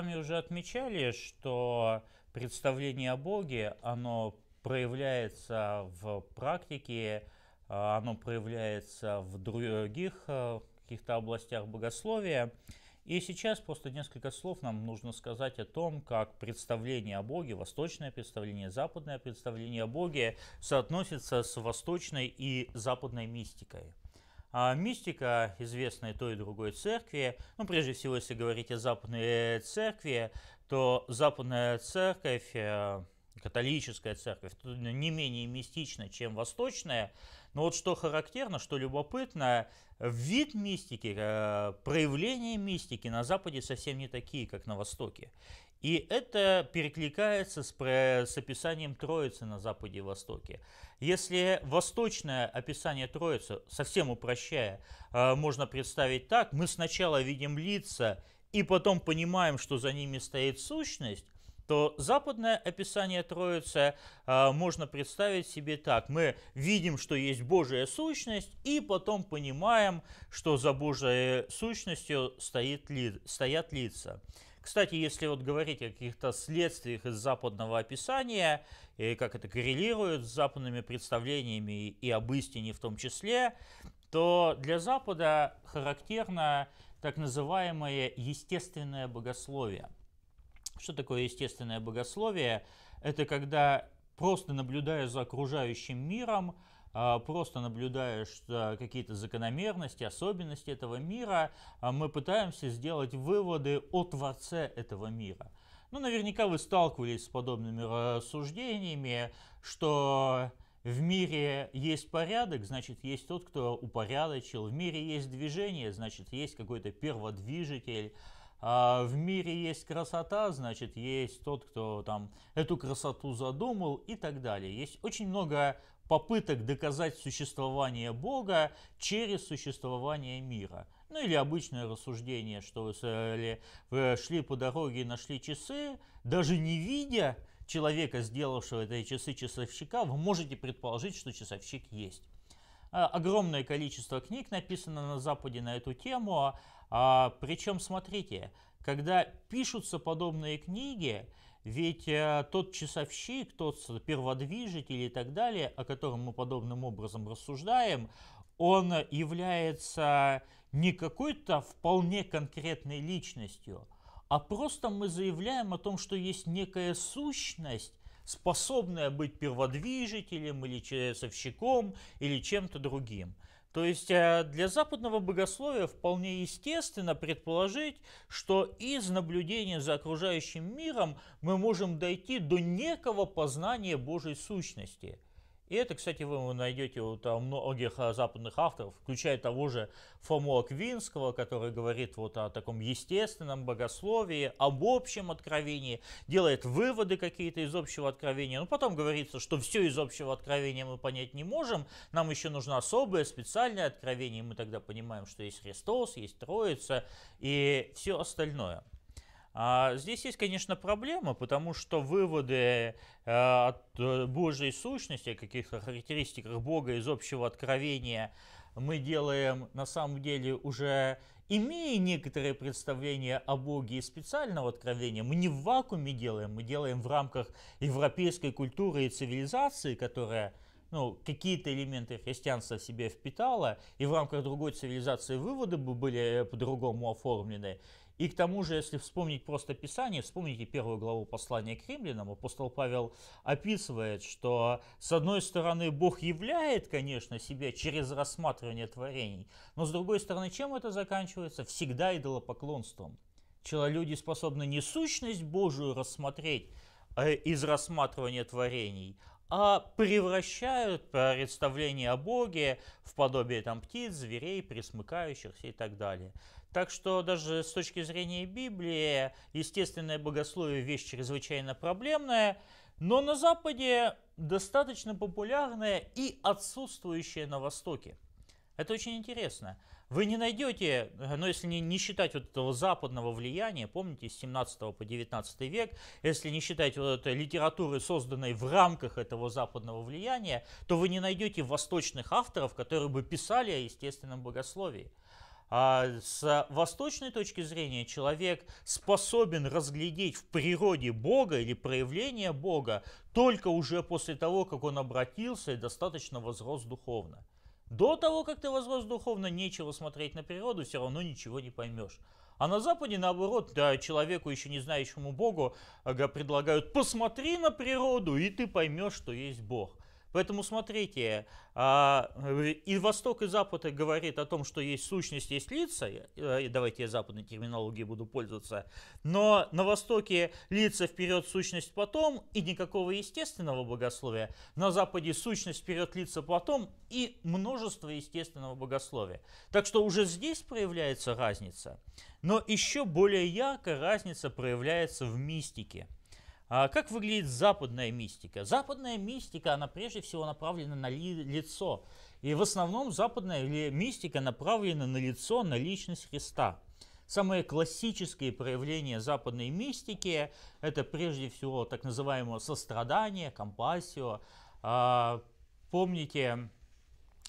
вами уже отмечали, что представление о Боге, оно проявляется в практике, а, оно проявляется в других а, каких-то областях богословия. И сейчас просто несколько слов нам нужно сказать о том, как представление о Боге, восточное представление, западное представление о Боге соотносится с восточной и западной мистикой. А мистика, известная той и другой церкви, ну, прежде всего, если говорить о западной э, церкви, то западная церковь, э, католическая церковь, не менее мистична, чем восточная. Но вот что характерно, что любопытно, вид мистики, э, проявление мистики на Западе совсем не такие, как на Востоке. И это перекликается с, с описанием Троицы на Западе и Востоке. Если восточное описание Троицы, совсем упрощая, э, можно представить так, мы сначала видим лица и потом понимаем, что за ними стоит сущность, то западное описание Троицы э, можно представить себе так. Мы видим, что есть Божья сущность, и потом понимаем, что за Божьей сущностью стоит ли, стоят лица. Кстати, если вот говорить о каких-то следствиях из западного описания, и э, как это коррелирует с западными представлениями и об истине в том числе, то для Запада характерно так называемое естественное богословие. Что такое естественное богословие? Это когда просто наблюдая за окружающим миром, а, просто наблюдая какие-то закономерности, особенности этого мира, а мы пытаемся сделать выводы о Творце этого мира. Ну, наверняка вы сталкивались с подобными рассуждениями, что в мире есть порядок, значит, есть тот, кто упорядочил. В мире есть движение, значит, есть какой-то перводвижитель. А, в мире есть красота, значит, есть тот, кто там эту красоту задумал и так далее. Есть очень много попыток доказать существование Бога через существование мира. Ну или обычное рассуждение, что вы э, шли по дороге и нашли часы, даже не видя человека, сделавшего эти часы часовщика, вы можете предположить, что часовщик есть. А, огромное количество книг написано на Западе на эту тему. А, а, Причем, смотрите, когда пишутся подобные книги, ведь э, тот часовщик, тот перводвижитель и так далее, о котором мы подобным образом рассуждаем, он является не какой-то вполне конкретной личностью, а просто мы заявляем о том, что есть некая сущность, способная быть перводвижителем или часовщиком или чем-то другим – то есть э, для западного богословия вполне естественно предположить, что из наблюдения за окружающим миром мы можем дойти до некого познания Божьей сущности – и это, кстати, вы найдете у там, многих э, западных авторов, включая того же Фомо Аквинского, который говорит вот о таком естественном богословии, об общем откровении, делает выводы какие-то из общего откровения. Но потом говорится, что все из общего откровения мы понять не можем, нам еще нужно особое, специальное откровение, и мы тогда понимаем, что есть Христос, есть Троица и все остальное. А здесь есть, конечно, проблема, потому что выводы э, от э, Божьей сущности, о каких-то характеристиках Бога из общего откровения мы делаем на самом деле уже имея некоторые представления о Боге и специального откровения, мы не в вакууме делаем, мы делаем в рамках европейской культуры и цивилизации, которая ну, какие-то элементы христианства в себе впитала, и в рамках другой цивилизации выводы бы были э, по-другому оформлены. И к тому же, если вспомнить просто Писание, вспомните первую главу послания к римлянам, апостол Павел описывает, что с одной стороны Бог являет, конечно, себя через рассматривание творений, но с другой стороны, чем это заканчивается? Всегда идолопоклонством. Человеки способны не сущность Божию рассмотреть, э, из рассматривания творений, а превращают представление о Боге в подобие там, птиц, зверей, присмыкающихся и так далее. Так что даже с точки зрения Библии естественное богословие – вещь чрезвычайно проблемная, но на Западе достаточно популярная и отсутствующая на Востоке. Это очень интересно. Вы не найдете, э, ну если не, не считать вот этого западного влияния, помните, с 17 по 19 век, если не считать вот этой литературы, созданной в рамках этого западного влияния, то вы не найдете восточных авторов, которые бы писали о естественном богословии. А с восточной точки зрения человек способен разглядеть в природе Бога или проявление Бога только уже после того, как он обратился и достаточно возрос духовно. До того, как ты возрос духовно, нечего смотреть на природу, все равно ничего не поймешь. А на Западе, наоборот, да, человеку, еще не знающему Богу, предлагают «посмотри на природу, и ты поймешь, что есть Бог». Поэтому смотрите, а, э, и Восток, и Запад говорит о том, что есть сущность, есть лица, э, давайте я западной терминологией буду пользоваться, но на Востоке лица вперед, сущность потом, и никакого естественного богословия, на Западе сущность вперед, лица потом, и множество естественного богословия. Так что уже здесь проявляется разница, но еще более ярко разница проявляется в мистике – а как выглядит западная мистика? Западная мистика, она прежде всего направлена на ли, лицо. И в основном западная ли, мистика направлена на лицо, на личность Христа. Самые классические проявления западной мистики – это прежде всего так называемое сострадание, компассио. А, помните,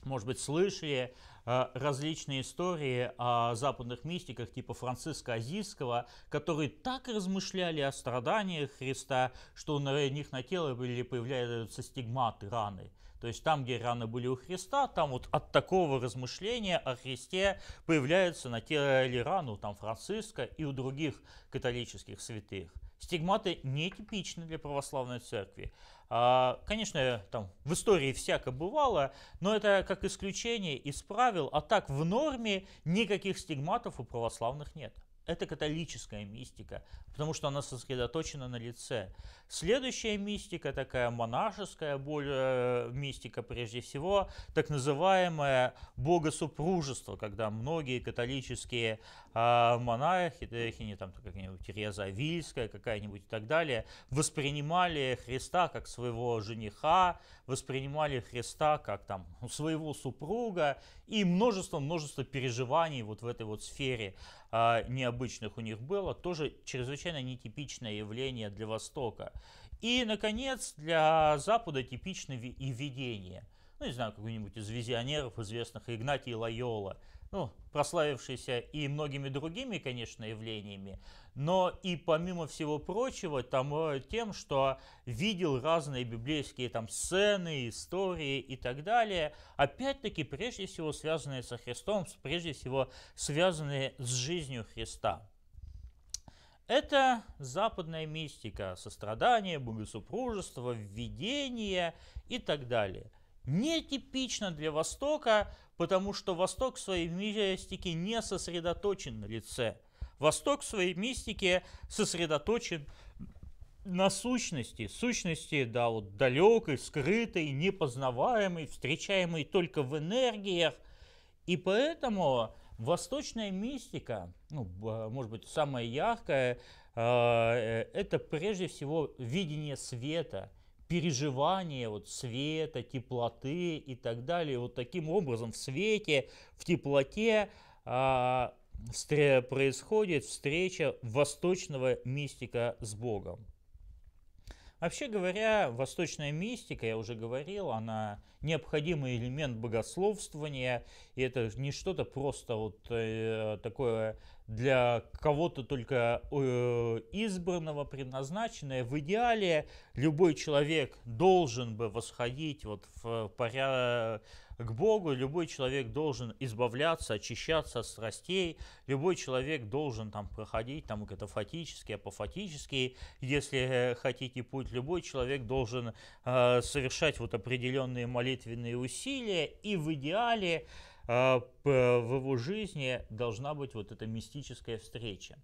может быть, слышали Э, различные истории о западных мистиках типа Франциска Азийского, которые так размышляли о страданиях Христа, что на них на теле были появляются стигматы, раны. То есть там, где раны были у Христа, там вот от такого размышления о Христе появляются на теле или рану там Франциска и у других католических святых. Стигматы нетипичны для православной церкви. А, конечно, там в истории всяко бывало, но это как исключение из правил, а так в норме никаких стигматов у православных нет. Это католическая мистика, потому что она сосредоточена на лице. Следующая мистика, такая монашеская более э, мистика прежде всего, так называемое богосупружество, когда многие католические э, монахи, не там какая-нибудь Тереза Вильская, какая-нибудь и так далее, воспринимали Христа как своего жениха, воспринимали Христа как там своего супруга и множество-множество переживаний вот в этой вот сфере э, необычных у них было, тоже чрезвычайно нетипичное явление для Востока. И, наконец, для Запада типичное и видение. Ну, не знаю, какой-нибудь из визионеров известных, Игнатий Лайола, ну, прославившийся и многими другими, конечно, явлениями, но и помимо всего прочего там, э, тем, что видел разные библейские там сцены, истории и так далее, опять-таки прежде всего связанные со Христом, прежде всего связанные с жизнью Христа. Это западная мистика, сострадание, богосупружество, введение и так далее. Нетипично для Востока, потому что Восток в своей мистике не сосредоточен на лице. Восток в своей мистике сосредоточен на сущности, сущности, да, вот далекой, скрытой, непознаваемой, встречаемой только в энергиях. И поэтому Восточная мистика, ну, а, может быть, самая яркая, а, э, это прежде всего видение света, переживание вот света, теплоты и так далее. Вот таким образом в свете, в теплоте а, происходит встреча восточного мистика с Богом. Вообще говоря, восточная мистика, я уже говорил, она необходимый элемент богословствования, и это не что-то просто вот э, такое для кого-то только э, избранного, предназначенное. В идеале любой человек должен бы восходить вот в порядок к Богу, любой человек должен избавляться, очищаться от страстей, любой человек должен там проходить там фатический, апофатический, если э, хотите путь, любой человек должен э, совершать вот определенные молитвенные усилия, и в идеале э, в его жизни должна быть вот эта мистическая встреча.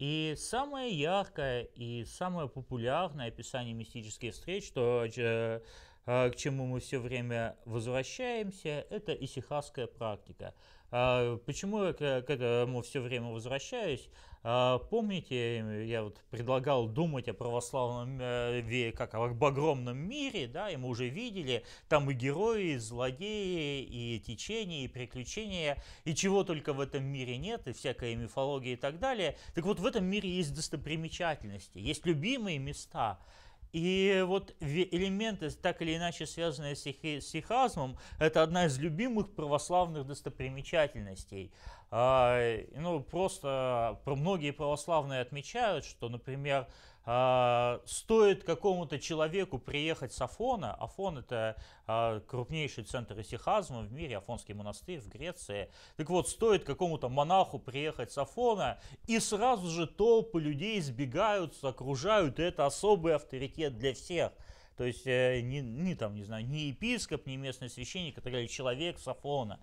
И самое яркое и самое популярное описание мистической встречи что э, а, к чему мы все время возвращаемся, это исихасская практика. А, почему я к этому все время возвращаюсь? А, помните, я вот предлагал думать о православном э, веке как об огромном мире, да, и мы уже видели, там и герои, и злодеи, и течения, и приключения, и чего только в этом мире нет, и всякая мифология и так далее. Так вот, в этом мире есть достопримечательности, есть любимые места – и вот элементы, так или иначе связанные с сихазмом, это одна из любимых православных достопримечательностей. А, ну, просто многие православные отмечают, что, например, а, стоит какому-то человеку приехать с Афона, Афон это а, крупнейший центр исихазма в мире, Афонский монастырь в Греции, так вот, стоит какому-то монаху приехать с Афона, и сразу же толпы людей избегаются, окружают, и это особый авторитет для всех. То есть, не, э, не там, не знаю, не епископ, не местный священник, а человек с Афона.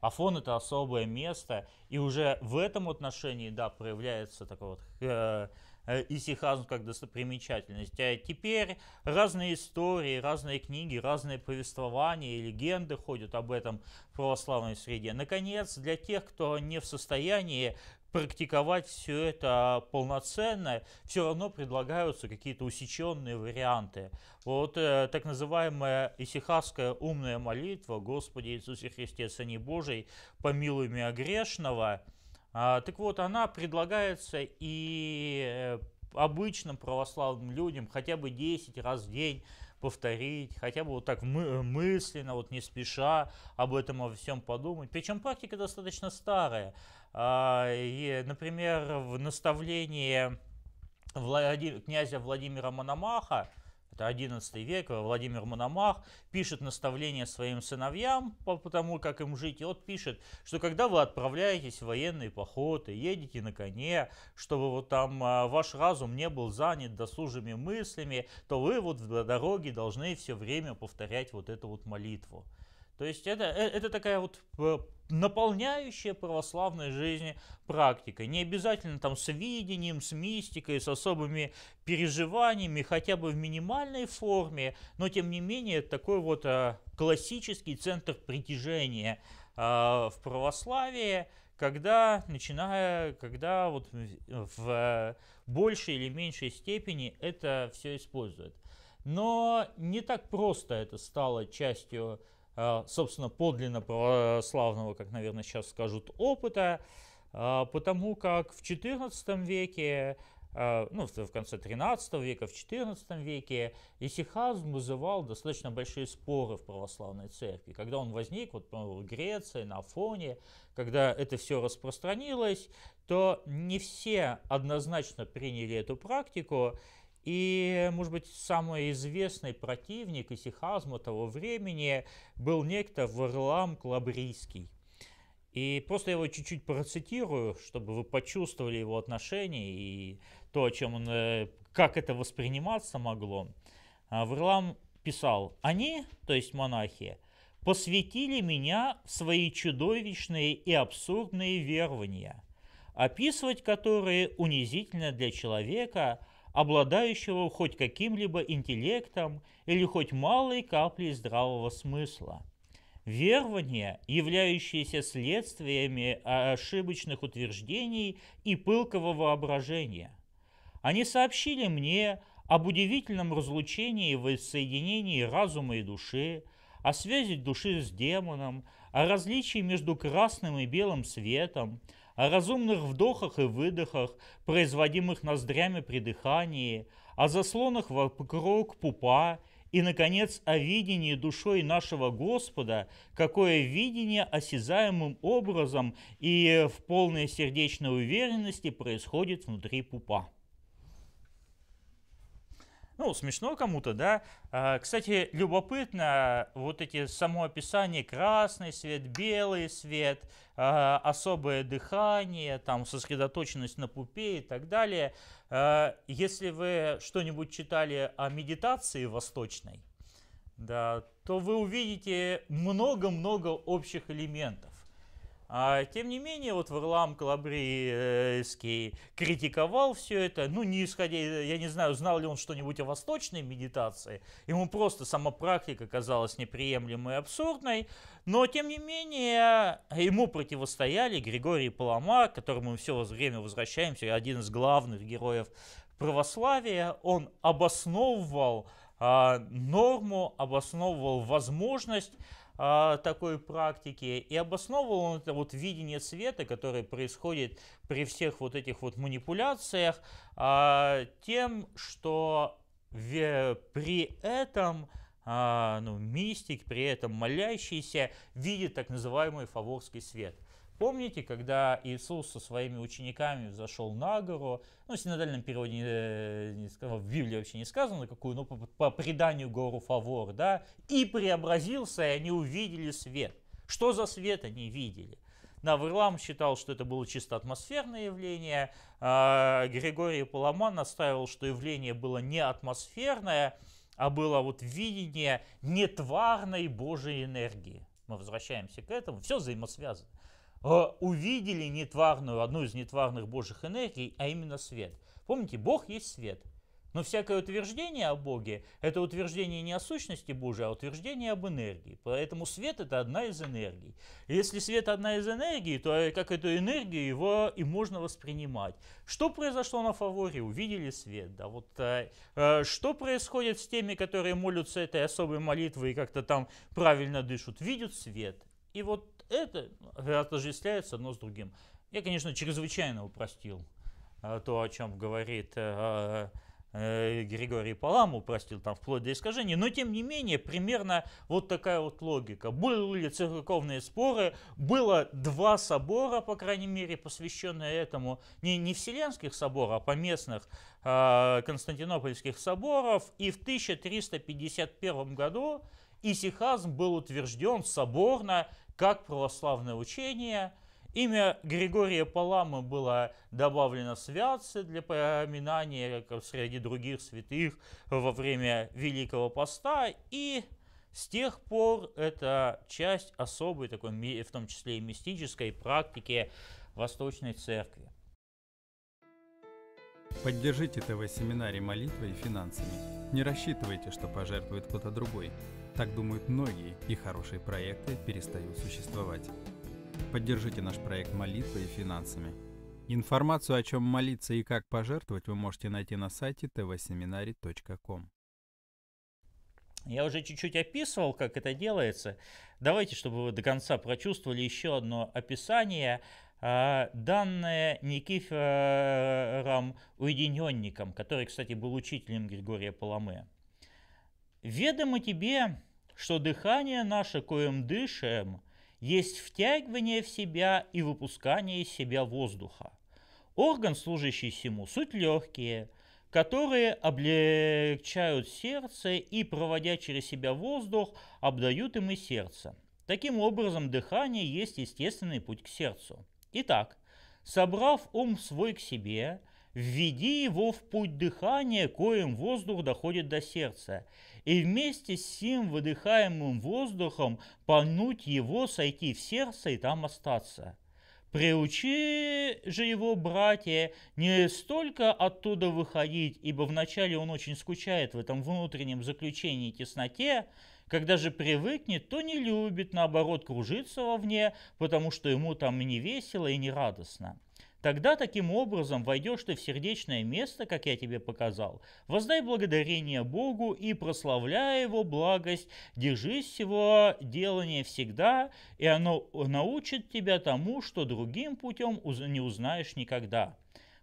Афон это особое место, и уже в этом отношении, да, проявляется такой вот э, э, исихазм как достопримечательность. А теперь разные истории, разные книги, разные повествования и легенды ходят об этом в православной среде. Наконец, для тех, кто не в состоянии практиковать все это полноценно, все равно предлагаются какие-то усеченные варианты. Вот э, так называемая исихасская умная молитва «Господи Иисусе Христе, Сыне Божий, помилуй меня грешного». Э, так вот, она предлагается и э, обычным православным людям хотя бы 10 раз в день повторить, хотя бы вот так э, мысленно, вот не спеша об этом о всем подумать. Причем практика достаточно старая. А, и, например, в наставлении Влади... князя Владимира Мономаха, это 11 век, Владимир Мономах пишет наставление своим сыновьям по, по тому, как им жить. И вот пишет, что когда вы отправляетесь в военные походы, едете на коне, чтобы вот там а, ваш разум не был занят досужими мыслями, то вы вот в дороге должны все время повторять вот эту вот молитву. То есть это, э, это такая вот э, наполняющая православной жизни практика. Не обязательно там с видением, с мистикой, с особыми переживаниями, хотя бы в минимальной форме, но тем не менее такой вот э, классический центр притяжения в православии, когда, начиная, когда вот в большей или меньшей степени это все использует. Но не так просто это стало частью а, собственно, подлинно православного, как, наверное, сейчас скажут, опыта, а, потому как в XIV веке, а, ну, в конце XIII века, в XIV веке исихазм вызывал достаточно большие споры в православной церкви. Когда он возник, вот, в Греции, на фоне, когда это все распространилось, то не все однозначно приняли эту практику, и, может быть, самый известный противник исихазма того времени был некто Варлам Клабрийский. И просто я его чуть-чуть процитирую, чтобы вы почувствовали его отношение и то, о чем он, э, как это восприниматься могло. А, Варлам писал, «Они, то есть монахи, посвятили меня в свои чудовищные и абсурдные верования, описывать которые унизительно для человека, обладающего хоть каким-либо интеллектом или хоть малой каплей здравого смысла. Верования, являющиеся следствиями ошибочных утверждений и пылкого воображения. Они сообщили мне об удивительном разлучении и воссоединении разума и души, о связи души с демоном, о различии между красным и белым светом, о разумных вдохах и выдохах, производимых ноздрями при дыхании, о заслонах вокруг пупа и, наконец, о видении душой нашего Господа, какое видение осязаемым образом и в полной сердечной уверенности происходит внутри пупа ну, смешно кому-то, да. А, кстати, любопытно вот эти само описание красный свет, белый свет, а, особое дыхание, там сосредоточенность на пупе и так далее. А, если вы что-нибудь читали о медитации восточной, да, то вы увидите много-много общих элементов. А Тем не менее, вот Варлам Калабрийский критиковал все это, ну, не исходя, я не знаю, знал ли он что-нибудь о восточной медитации, ему просто сама практика казалась неприемлемой и абсурдной, но, тем не менее, ему противостояли Григорий Палама, к которому мы все время возвращаемся, один из главных героев православия, он обосновывал а, норму, обосновывал возможность а, такой практики. И обосновывал он это вот видение света, которое происходит при всех вот этих вот манипуляциях, а, тем, что при этом а, ну, мистик, при этом молящийся, видит так называемый фаворский свет – Помните, когда Иисус со своими учениками зашел на гору, ну, в синодальном переводе не, э, не сказано, в Библии вообще не сказано, какую, но по, по преданию гору Фавор, да, и преобразился, и они увидели свет. Что за свет они видели? Навырлам считал, что это было чисто атмосферное явление, а Григорий Паламан настаивал, что явление было не атмосферное, а было вот видение нетварной Божьей энергии. Мы возвращаемся к этому, все взаимосвязано. Э, увидели нетварную, одну из нетварных Божьих энергий, а именно свет. Помните, Бог есть свет. Но всякое утверждение о Боге – это утверждение не о сущности Божьей, а утверждение об энергии. Поэтому свет – это одна из энергий. если свет – одна из энергий, то э, как эту энергию его и можно воспринимать. Что произошло на фаворе? Увидели свет. Да, вот, э, э, что происходит с теми, которые молятся этой особой молитвой и как-то там правильно дышат? Видят свет. И вот это отождествляется одно с другим. Я, конечно, чрезвычайно упростил а, то, о чем говорит э, э, Григорий Палам упростил там вплоть до искажений, но тем не менее примерно вот такая вот логика. Были церковные споры, было два собора, по крайней мере, посвященные этому, не, не вселенских соборов, а поместных а, константинопольских соборов, и в 1351 году исихазм был утвержден соборно как православное учение. Имя Григория Паламы было добавлено святцы для поминания как среди других святых во время Великого Поста. И с тех пор это часть особой, такой, в том числе и мистической практики Восточной Церкви. Поддержите ТВ-семинарий молитвой и финансами. Не рассчитывайте, что пожертвует кто-то другой. Так думают многие, и хорошие проекты перестают существовать. Поддержите наш проект молитвой и финансами. Информацию, о чем молиться и как пожертвовать, вы можете найти на сайте tvseminary.com. Я уже чуть-чуть описывал, как это делается. Давайте, чтобы вы до конца прочувствовали еще одно описание, а, данное Никифором Уединенником, который, кстати, был учителем Григория Паламе. Ведомо тебе, что дыхание наше, коим дышим, есть втягивание в себя и выпускание из себя воздуха. Орган, служащий всему, суть легкие, которые облегчают сердце и, проводя через себя воздух, обдают им и сердце. Таким образом, дыхание есть естественный путь к сердцу. Итак, собрав ум свой к себе, Введи его в путь дыхания, коим воздух доходит до сердца, и вместе с сим выдыхаемым воздухом пануть его, сойти в сердце и там остаться. Приучи же его, братья, не столько оттуда выходить, ибо вначале он очень скучает в этом внутреннем заключении и тесноте, когда же привыкнет, то не любит, наоборот, кружиться вовне, потому что ему там не весело и не радостно. Тогда таким образом войдешь ты в сердечное место, как я тебе показал. Воздай благодарение Богу и прославляй Его благость, держись всего делания всегда, и оно научит тебя тому, что другим путем не узнаешь никогда.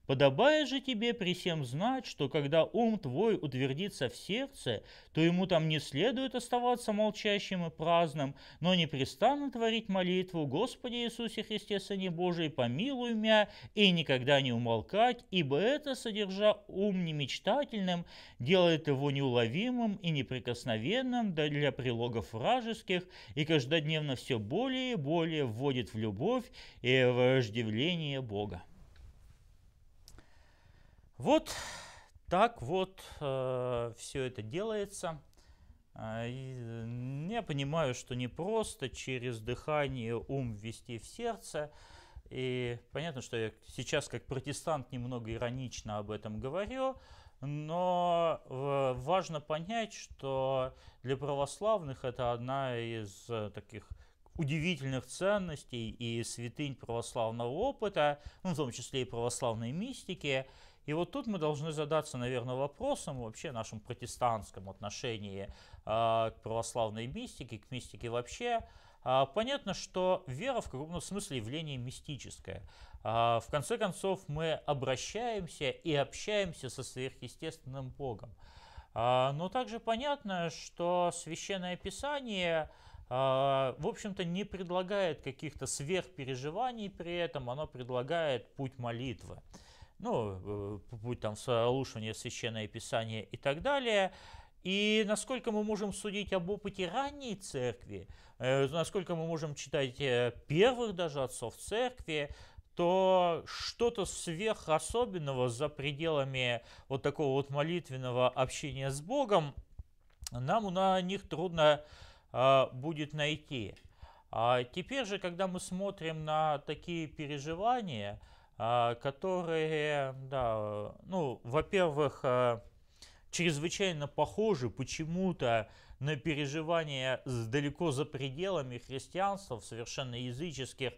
Подобает же тебе при всем знать, что когда ум твой утвердится в сердце, то ему там не следует оставаться молчащим и праздным, но непрестанно творить молитву «Господи Иисусе Христе, Сыне Божий, помилуй меня» и никогда не умолкать, ибо это, содержа ум немечтательным, делает его неуловимым и неприкосновенным для прилогов вражеских и каждодневно все более и более вводит в любовь и вождевление Бога. Вот так вот э, все это делается. Э, я понимаю, что не просто через дыхание ум ввести в сердце. И понятно, что я сейчас как протестант немного иронично об этом говорю, но э, важно понять, что для православных это одна из э, таких удивительных ценностей и святынь православного опыта, ну, в том числе и православной мистики, и вот тут мы должны задаться, наверное, вопросом вообще нашем протестантском отношении э, к православной мистике, к мистике вообще. Э, понятно, что вера в каком-то смысле явление мистическое. Э, в конце концов, мы обращаемся и общаемся со сверхъестественным Богом. Но также понятно, что священное писание в общем-то, не предлагает каких-то сверхпереживаний при этом, оно предлагает путь молитвы ну, будь э, там слушание Священное Писание и так далее. И насколько мы можем судить об опыте ранней церкви, э, насколько мы можем читать э, первых даже отцов церкви, то что-то сверхособенного за пределами вот такого вот молитвенного общения с Богом нам на них трудно будет найти. А теперь же, когда мы смотрим на такие переживания – а, которые, да, ну, во-первых, а, чрезвычайно похожи почему-то на переживания с далеко за пределами христианства в совершенно языческих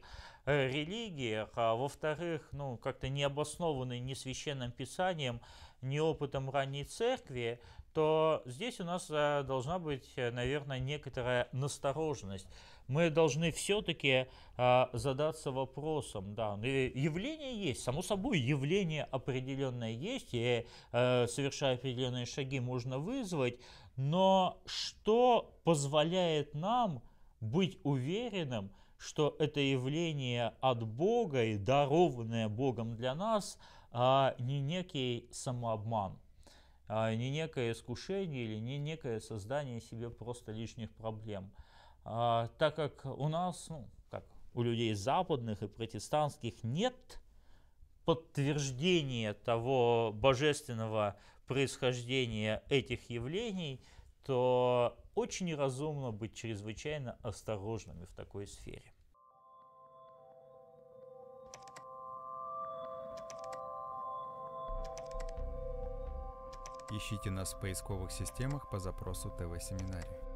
э, религиях, а во-вторых, ну, как-то не обоснованы ни священным писанием, ни опытом ранней церкви, то здесь у нас а, должна быть, наверное, некоторая настороженность мы должны все-таки а, задаться вопросом, да, ну, явление есть, само собой явление определенное есть, и а, совершая определенные шаги можно вызвать, но что позволяет нам быть уверенным, что это явление от Бога и дарованное Богом для нас, а не некий самообман, а, не некое искушение или не некое создание себе просто лишних проблем – а, так как у нас, ну, как у людей западных и протестантских нет подтверждения того божественного происхождения этих явлений, то очень разумно быть чрезвычайно осторожными в такой сфере. Ищите нас в поисковых системах по запросу ТВ-семинарий.